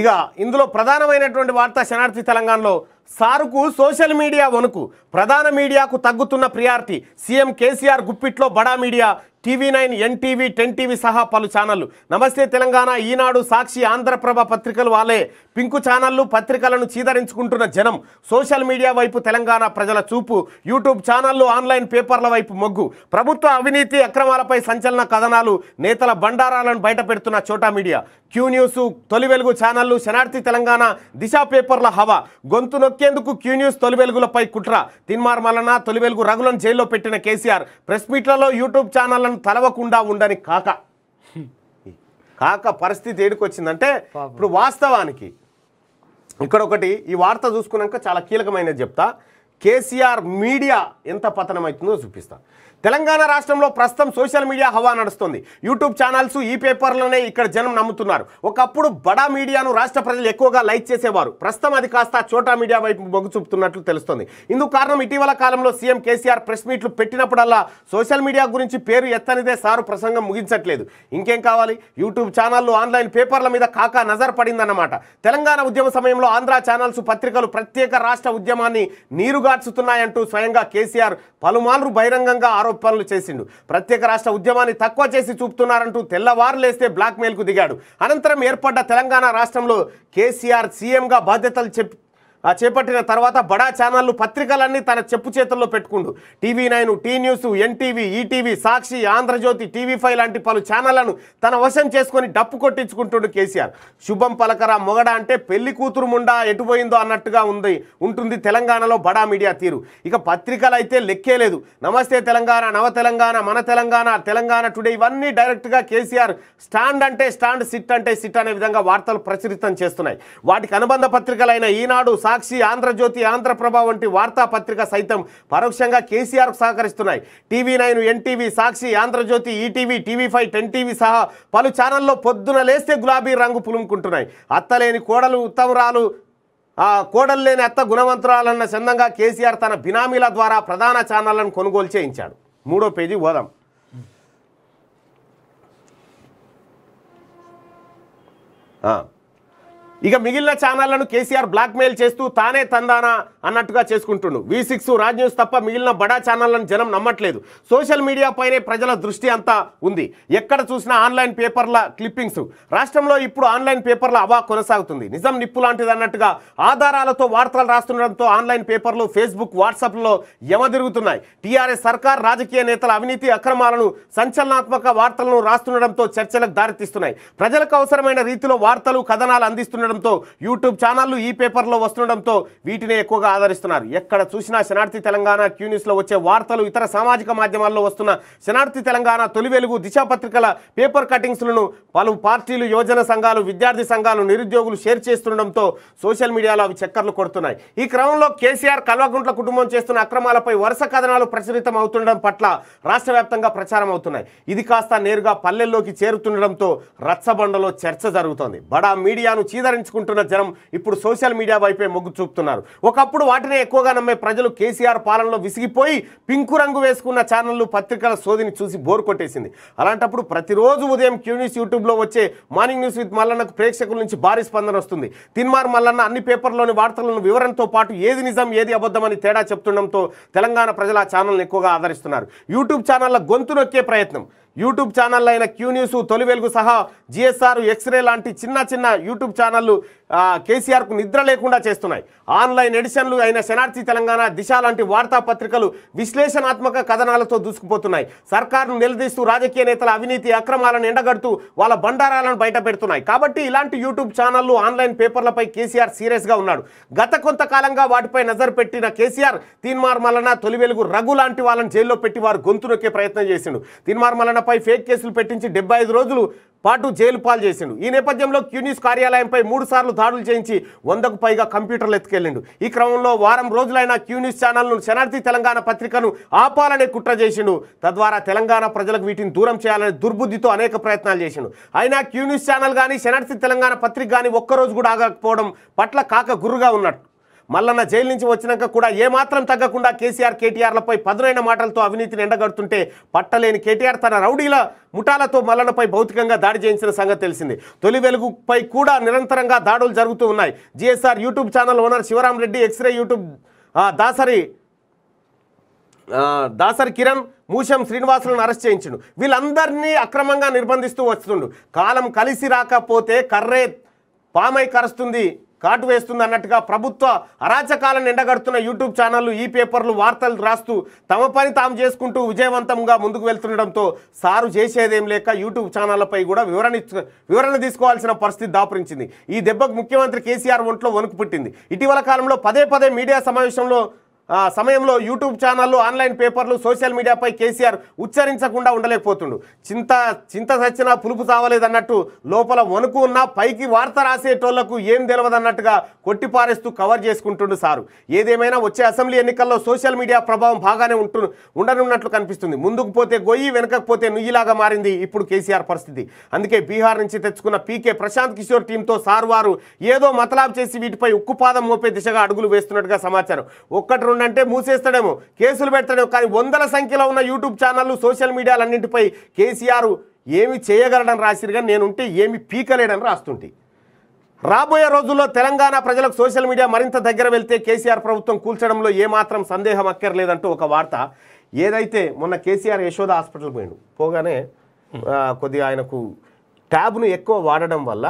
ఇక ఇందులో ప్రధానమైనటువంటి వార్త శనార్థి తెలంగాణలో సారుకు సోషల్ మీడియా వణుకు ప్రధాన మీడియాకు తగ్గుతున్న ప్రియార్థి సీఎం కేసీఆర్ గుప్పిట్లో బడా media TV nine NTV ten TV సహా పలు ఛానళ్లు నమస్తే తెలంగాణ ఈనాడు సాక్షి ఆంధ్రప్రభ పత్రికలు వాళ్ళే పింకు ఛానళ్లు పత్రికలను చీదరించుకుంటున్న జనం సోషల్ మీడియా వైపు తెలంగాణ ప్రజల చూపు యూట్యూబ్ ఛానళ్లు ఆన్లైన్ పేపర్ల వైపు మొగ్గు ప్రభుత్వ అవినీతి అక్రమాలపై సంచలన కథనాలు నేతల బండారాలను బయటపెడుతున్న చోటా మీడియా క్యూ న్యూస్ తొలి వెలుగు ఛానళ్లు శనార్థి తెలంగాణ దిశ పేపర్ల హవా గొంతు నొక్కేందుకు క్యూ న్యూస్ తొలి వెలుగులపై కుట్ర తిన్మార్ మలన తొలి వెలుగు రగులను జైల్లో పెట్టిన కేసీఆర్ ప్రెస్ మీట్లలో యూట్యూబ్ ఛానళ్లను తలవకుండా ఉండని కాక కాక పరిస్థితి ఏడుకొచ్చిందంటే ఇప్పుడు వాస్తవానికి ఇక్కడ ఒకటి ఈ వార్త చూసుకున్నాక చాలా కీలకమైనది చెప్తా కేసీఆర్ మీడియా ఎంత పతనం అవుతుందో చూపిస్తా తెలంగాణ రాష్ట్రంలో ప్రస్తుతం సోషల్ మీడియా హవా నడుస్తుంది యూట్యూబ్ ఛానల్స్ ఈ పేపర్లనే ఇక్కడ జనం నమ్ముతున్నారు ఒకప్పుడు బడా మీడియాను రాష్ట్ర ప్రజలు ఎక్కువగా లైక్ చేసేవారు ప్రస్తుతం అది కాస్త చోటా మీడియా వైపు మొగ్గు చూపుతున్నట్లు తెలుస్తుంది ఇందుకు కారణం ఇటీవల కాలంలో సీఎం కేసీఆర్ ప్రెస్ మీట్లు పెట్టినప్పుడల్లా సోషల్ మీడియా గురించి పేరు ఎత్తనిదే సారు ప్రసంగం ముగించట్లేదు ఇంకేం కావాలి యూట్యూబ్ ఛానళ్లు ఆన్లైన్ పేపర్ల మీద కాకా నజర్ పడిందన్నమాట తెలంగాణ ఉద్యమ సమయంలో ఆంధ్ర ఛానల్స్ పత్రికలు ప్రత్యేక రాష్ట్ర ఉద్యమాన్ని నీరుగార్చుతున్నాయంటూ స్వయంగా కేసీఆర్ పలుమార్లు బహిరంగంగా ఆరోపణలు చేసిండు ప్రత్యేక రాష్ట్ర ఉద్యమాన్ని తక్కువ చేసి చూపుతున్నారంటూ బ్లాక్ మెయిల్ కు దిగాడు అనంతరం ఏర్పడ్డ తెలంగాణ రాష్ట్రంలో కేసీఆర్ సీఎంగా బాధ్యతలు చెప్ ఆ చేపట్టిన తర్వాత బడా ఛానళ్లు పత్రికలన్నీ తన చెప్పు చేతుల్లో పెట్టుకుండు TV nine T news NTV ETV Sakshi Andhrajyothy TV five లాంటి పలు ఛానళ్లను తన వశం చేసుకొని డప్పు కొట్టించుకుంటుండు కేసీఆర్ శుభం పలకరా మొగడ అంటే పెళ్లి కూతురు ముండా ఎటుపోయిందో అన్నట్టుగా ఉంది ఉంటుంది తెలంగాణలో బడా మీడియా తీరు ఇక పత్రికలు అయితే లెక్కే లేదు నమస్తే తెలంగాణ నవ తెలంగాణ మన తెలంగాణ తెలంగాణ టుడే ఇవన్నీ డైరెక్ట్గా కేసీఆర్ స్టాండ్ అంటే స్టాండ్ సిట్ అంటే సిట్ అనే విధంగా వార్తలు ప్రచురితం చేస్తున్నాయి వాటికి అనుబంధ పత్రికలైన ఈనాడు సా సాక్షి ఆంధ్రజ్యోతి ఆంధ్రప్రభ వంటి వార్తాపత్రిక సైతం పరోక్షంగా కేసీఆర్కు సహకరిస్తున్నాయి TV nine NTV Sakshi Andhrajyothy ETV TV five ten TV సహా పలు ఛానల్లో పొద్దున లేస్తే గులాబీ రంగు పులుముకుంటున్నాయి అత్తలేని కోడలు ఉత్తమరాలు ఆ కోడలు లేని అత్త గుణవంతురాలన్న చందంగా కేసీఆర్ తన బినామీల ద్వారా ప్రధాన ఛానళ్లను కొనుగోలు చేయించాడు మూడో పేజీ పోదాం ఆ ఇక మిగిలిన ఛానళ్లను కేసీఆర్ బ్లాక్మెయిల్ చేస్తూ తానే తందానా అన్నట్టుగా చేసుకుంటుండు వి సిక్స్ రాజ్ న్యూస్ తప్ప మిగిలిన బడా ఛానళ్లను జనం నమ్మట్లేదు సోషల్ మీడియా పైనే ప్రజల దృష్టి అంతా ఉంది ఎక్కడ చూసినా ఆన్లైన్ పేపర్ల క్లిప్పింగ్స్ రాష్ట్రంలో ఇప్పుడు ఆన్లైన్ పేపర్ల అవా కొనసాగుతుంది నిజం నిప్పు లాంటిది అన్నట్టుగా ఆధారాలతో వార్తలు రాస్తుండడంతో ఆన్లైన్ పేపర్లు ఫేస్బుక్ వాట్సాప్లలో తిరుగుతున్నాయి టీఆర్ఎస్ సర్కార్ రాజకీయ నేతల అవినీతి అక్రమాలను సంచలనాత్మక వార్తలను రాస్తుండడంతో చర్చలకు దారితీస్తున్నాయి ప్రజలకు అవసరమైన రీతిలో వార్తలు కథనాలు అందిస్తున్నాయి వస్తుండడంతో యూట్యూబ్ ఛానళ్లు ఈ పేపర్లో వస్తుండడంతో వీటినే ఎక్కువగా ఆదరిస్తున్నారు ఎక్కడ చూసినా శనార్థి తెలంగాణ క్యూ న్యూస్లో వచ్చే వార్తలు ఇతర సామాజిక మాధ్యమాల్లో వస్తున్న శనార్థి తెలంగాణ తొలి వెలుగు దిశాపత్రికల పేపర్ కటింగ్స్లను పలు పార్టీలు యోజన సంఘాలు విద్యార్థి సంఘాలు నిరుద్యోగులు షేర్ చేస్తుండడంతో సోషల్ మీడియాలో అవి చక్కర్లు కొడుతున్నాయి ఈ క్రమంలో కేసీఆర్ కల్వకుంట్ల కుటుంబం చేస్తున్న అక్రమాలపై వరుస కథనాలు ప్రచురితం అవుతుండడం పట్ల రాష్ట్ర వ్యాప్తంగా ప్రచారం అవుతున్నాయి ఇది కాస్త నేరుగా పల్లెల్లోకి చేరుతుండడంతో రచ్చబండలో చర్చ జరుగుతోంది బడా మీడియాను చీదరి నిరాకరించుకుంటున్న జనం ఇప్పుడు సోషల్ మీడియా వైపే మొగ్గు చూపుతున్నారు ఒకప్పుడు వాటినే ఎక్కువగా నమ్మే ప్రజలు కేసీఆర్ పాలనలో విసిగిపోయి పింకు రంగు వేసుకున్న ఛానళ్లు పత్రికల సోదిని చూసి బోర్ కొట్టేసింది అలాంటప్పుడు ప్రతిరోజు ఉదయం క్యూ న్యూస్ యూట్యూబ్లో వచ్చే మార్నింగ్ న్యూస్ విత్ మల్లన్నకు ప్రేక్షకుల నుంచి భారీ స్పందన వస్తుంది తిన్మార్ మల్లన్న అన్ని పేపర్లోని వార్తలను వివరణతో పాటు ఏది నిజం ఏది అబద్ధమని తేడా చెప్తుండటంతో తెలంగాణ ప్రజలు ఆ ఛానల్ని ఎక్కువగా ఆదరిస్తున్నారు యూట్యూబ్ ఛానళ్ల గొంతు నొక్కే ప్రయత్నం యూట్యూబ్ ఛానల్ అయిన క్యూ న్యూస్ తొలి వెలుగు సహా జిఎస్ఆర్ ఎక్స్రే లాంటి చిన్న చిన్న యూట్యూబ్ ఛానల్ వాళ్ళు కేసీఆర్కు నిద్ర లేకుండా చేస్తున్నాయి ఆన్లైన్ ఎడిషన్లు అయిన శనార్థి తెలంగాణ దిశ లాంటి వార్తాపత్రికలు విశ్లేషణాత్మక కథనాలతో దూసుకుపోతున్నాయి సర్కారును నిలదీస్తూ రాజకీయ నేతల అవినీతి అక్రమాలను ఎండగడుతూ వాళ్ళ బండారాలను బయట పెడుతున్నాయి కాబట్టి ఇలాంటి యూట్యూబ్ ఛానళ్లు ఆన్లైన్ పేపర్లపై కేసీఆర్ సీరియస్గా ఉన్నాడు గత కొంతకాలంగా వాటిపై నజర్ పెట్టిన కేసీఆర్ తీన్మార్ మలన తొలి వెలుగు రఘు లాంటి వాళ్ళని జైల్లో పెట్టి వారు గొంతు నొక్కే ప్రయత్నం చేసిండు తిన్మార్ మలనపై ఫేక్ కేసులు పెట్టించి డెబ్బై రోజులు పాటు జైలు పాలు చేసిండు ఈ నేపథ్యంలో క్యూన్యూస్ కార్యాలయంపై మూడు సార్లు దాడులు చేయించి వందకు పైగా కంప్యూటర్లు ఎత్తుకెళ్లిండు ఈ క్రమంలో వారం రోజులైన క్యూన్యూస్ ఛానల్ను శనార్థి తెలంగాణ పత్రికను ఆపాలనే కుట్ర చేసిండు తద్వారా తెలంగాణ ప్రజలకు వీటిని దూరం చేయాలనే దుర్బుద్ధితో అనేక ప్రయత్నాలు చేసిండు అయినా క్యూన్యూస్ ఛానల్ కానీ శనార్థి తెలంగాణ పత్రిక కానీ ఒక్కరోజు కూడా ఆగకపోవడం పట్ల కాక గురుగా ఉన్నట్టు మల్లన్న జైలు నుంచి వచ్చినాక కూడా ఏమాత్రం తగ్గకుండా కేసీఆర్ కేటీఆర్లపై పదునైన మాటలతో అవినీతిని ఎండగడుతుంటే పట్టలేని కేటీఆర్ తన రౌడీల ముఠాలతో మల్లన్నపై భౌతికంగా దాడి చేయించిన సంగతి తెలిసింది తొలి వెలుగుపై కూడా నిరంతరంగా దాడులు జరుగుతూ ఉన్నాయి GSR YouTube channel owner Shivaram Reddy x-ray YouTube Dasari Dasari Kiran Musham శ్రీనివాసులను అరెస్ట్ చేయించుడు వీళ్ళందరినీ అక్రమంగా నిర్బంధిస్తూ వస్తుండు కాలం కలిసి రాకపోతే కర్రే పామై కరుస్తుంది కాటు వేస్తుంది అన్నట్టుగా ప్రభుత్వ అరాచకాలను ఎండగడుతున్న యూట్యూబ్ ఛానళ్లు ఈ పేపర్లు వార్తలు రాస్తూ తమ పని తాము చేసుకుంటూ విజయవంతంగా ముందుకు వెళ్తుండడంతో సారు చేసేదేం లేక యూట్యూబ్ ఛానళ్లపై కూడా వివరణ వివరణ తీసుకోవాల్సిన పరిస్థితి దాపురించింది ఈ దెబ్బకు ముఖ్యమంత్రి కేసీఆర్ ఒంట్లో వణుకు పుట్టింది ఇటీవల కాలంలో పదే పదే మీడియా సమావేశంలో సమయంలో యూట్యూబ్ ఛానళ్ళు ఆన్లైన్ పేపర్లు సోషల్ మీడియాపై కేసీఆర్ ఉచ్చరించకుండా ఉండలేకపోతుండు చింత చింత సచ్చినా పులుపు సావలేదన్నట్టు లోపల వణుకు ఉన్న పైకి వార్త రాసేటోళ్లకు ఏం తెలియదన్నట్టుగా కొట్టిపారేస్తూ కవర్ చేసుకుంటుండు సారు ఏదేమైనా వచ్చే అసెంబ్లీ ఎన్నికల్లో సోషల్ మీడియా ప్రభావం బాగానే ఉంటు ఉండనున్నట్లు కనిపిస్తుంది ముందుకు పోతే గొయ్యి వెనకకపోతే నుయ్యిలాగా మారింది ఇప్పుడు కేసీఆర్ పరిస్థితి అందుకే బీహార్ నుంచి తెచ్చుకున్న పీకే ప్రశాంత్ కిషోర్ టీంతో సార్ వారు ఏదో మతలాబ్ చేసి వీటిపై ఉక్కుపాదం మోపే దిశగా అడుగులు వేస్తున్నట్టుగా సమాచారం ఒక్కటి ఉండంటే మూసేస్తాడేమో కేసులు పెడతాడేమో కానీ వందల సంఖ్యలో ఉన్న యూట్యూబ్ ఛానళ్ళు సోషల్ మీడియాలన్నింటిపై కేసీఆర్ ఏమి చేయగలడని రాసిరు కానీ నేనుంటే ఏమి పీకలేడని రాస్తుంటే రాబోయే రోజుల్లో తెలంగాణ ప్రజలకు సోషల్ మీడియా మరింత దగ్గర వెళ్తే కేసీఆర్ ప్రభుత్వం కూల్చడంలో ఏమాత్రం సందేహం అక్కర్లేదంటూ ఒక వార్త ఏదైతే మొన్న కేసీఆర్ యశోద హాస్పిటల్ పోయిండు పోగానే కొద్దిగా ఆయనకు ట్యాబ్ను ఎక్కువ వాడడం వల్ల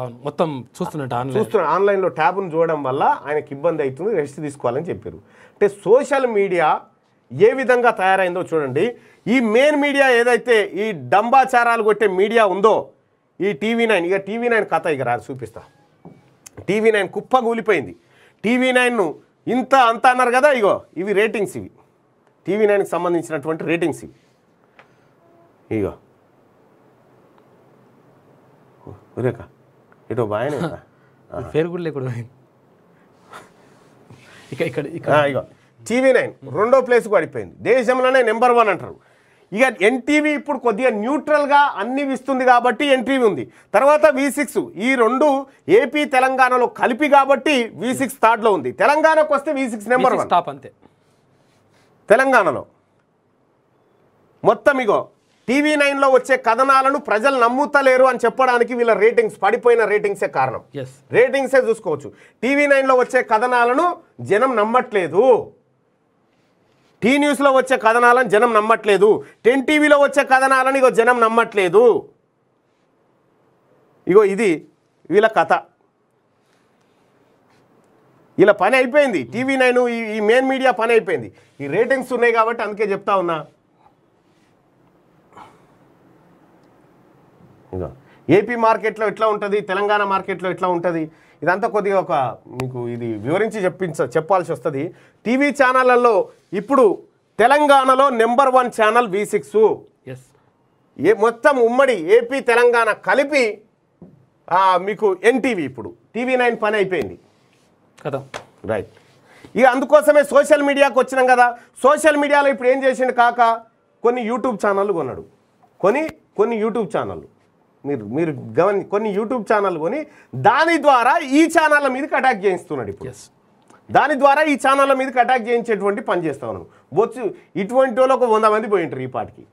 అవును మొత్తం చూస్తున్నట్టు చూస్తున్నాడు ఆన్లైన్లో ట్యాబ్ను చూడడం వల్ల ఆయనకి ఇబ్బంది అవుతుంది రెస్ట్ తీసుకోవాలని చెప్పారు అంటే సోషల్ మీడియా ఏ విధంగా తయారైందో చూడండి ఈ మెయిన్ మీడియా ఏదైతే ఈ డంబాచారాలు కొట్టే మీడియా ఉందో ఈ టీవీ నైన్ ఇక టీవీ నైన్ కథ ఇక రా చూపిస్తా టీవీ నైన్ కుప్ప కూలిపోయింది టీవీ నైన్ను ఇంత అంత అన్నారు కదా ఇగో ఇవి రేటింగ్స్ ఇవి టీవీ నైన్కి సంబంధించినటువంటి రేటింగ్స్ ఇవి ఇగో రేఖ ఇటు బాగానే పేరు కూడా లేకుండా ఇక ఇక్కడ ఇక్కడ టీవీ నైన్ రెండో ప్లేస్కి పడిపోయింది దేశంలోనే నెంబర్ వన్ అంటారు ఇక ఎన్టీవీ ఇప్పుడు కొద్దిగా న్యూట్రల్గా అన్ని ఇస్తుంది కాబట్టి ఎన్టీవీ ఉంది తర్వాత వి సిక్స్ ఈ రెండు ఏపీ తెలంగాణలో కలిపి కాబట్టి వి సిక్స్ థర్డ్లో ఉంది తెలంగాణకు వస్తే V six number one top అంతే తెలంగాణలో మొత్తం ఇగో టీవీ నైన్లో వచ్చే కథనాలను ప్రజలు నమ్ముతలేరు అని చెప్పడానికి వీళ్ళ రేటింగ్స్ పడిపోయిన రేటింగ్సే కారణం రేటింగ్సే చూసుకోవచ్చు టీవీ నైన్లో వచ్చే కథనాలను జనం నమ్మట్లేదు టీ న్యూస్లో వచ్చే కథనాలను జనం నమ్మట్లేదు టెన్ టీవీలో వచ్చే కథనాలను ఇగో జనం నమ్మట్లేదు ఇగో ఇది వీళ్ళ కథ ఇలా పని అయిపోయింది టీవీ నైన్ ఈ మెయిన్ మీడియా పని అయిపోయింది ఈ రేటింగ్స్ ఉన్నాయి కాబట్టి అందుకే చెప్తా ఉన్నా ఏపీ మార్కెట్లో ఎట్లా ఉంటుంది తెలంగాణ మార్కెట్లో ఎట్లా ఉంటుంది ఇదంతా కొద్దిగా ఒక మీకు ఇది వివరించి చెప్పించ చెప్పాల్సి వస్తుంది టీవీ ఛానళ్ళల్లో ఇప్పుడు తెలంగాణలో number one channel V six ఎస్ ఏ మొత్తం ఉమ్మడి ఏపీ తెలంగాణ కలిపి మీకు ఎన్టీవీ ఇప్పుడు టీవీ నైన్ పని అయిపోయింది కదా రైట్ ఇక అందుకోసమే సోషల్ మీడియాకు వచ్చినాం కదా సోషల్ మీడియాలో ఇప్పుడు ఏం చేసిండు కాక కొన్ని యూట్యూబ్ ఛానళ్ళు కొన్నాడు కొన్ని కొన్ని యూట్యూబ్ ఛానళ్ళు మీరు మీరు గమని కొన్ని యూట్యూబ్ ఛానల్ కొని దాని ద్వారా ఈ ఛానళ్ళ మీదకి అటాక్ చేయిస్తున్నాడు ఇప్పుడు దాని ద్వారా ఈ ఛానళ్ళ మీదకి అటాక్ చేయించేటువంటి పని చేస్తా ఉన్నాను వచ్చి ఇటువంటి వాళ్ళు ఒక వంద మంది పోయింటారు ఈ పాటికి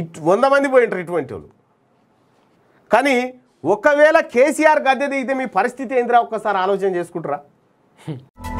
ఇట్ వంద మంది పోయింటారు ఇటువంటి వాళ్ళు కానీ ఒకవేళ కేసీఆర్ గద్దె దిగితే మీ పరిస్థితి ఏందిరా ఒక్కసారి ఆలోచన చేసుకుంటారా